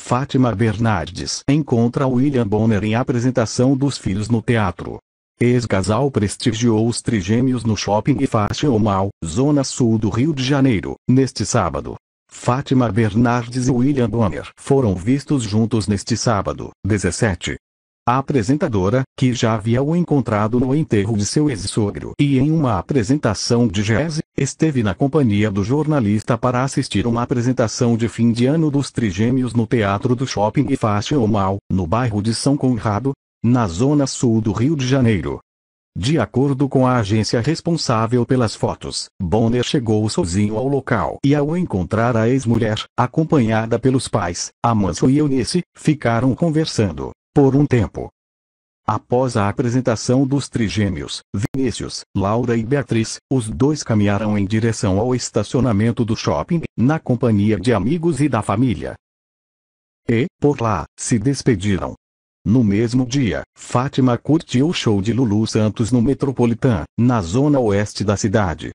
Fátima Bernardes encontra William Bonner em apresentação dos filhos no teatro. Ex-casal prestigiou os trigêmeos no shopping e Fashion Mall, zona sul do Rio de Janeiro, neste sábado. Fátima Bernardes e William Bonner foram vistos juntos neste sábado, 17. A apresentadora, que já havia o encontrado no enterro de seu ex-sogro e em uma apresentação de jazz, Esteve na companhia do jornalista para assistir uma apresentação de fim de ano dos Trigêmeos no Teatro do Shopping e Fashion Mall, no bairro de São Conrado, na zona sul do Rio de Janeiro. De acordo com a agência responsável pelas fotos, Bonner chegou sozinho ao local e ao encontrar a ex-mulher, acompanhada pelos pais, Amanso e Eunice, ficaram conversando. Por um tempo, Após a apresentação dos trigêmeos, Vinícius, Laura e Beatriz, os dois caminharam em direção ao estacionamento do shopping, na companhia de amigos e da família. E, por lá, se despediram. No mesmo dia, Fátima curtiu o show de Lulu Santos no Metropolitan, na zona oeste da cidade.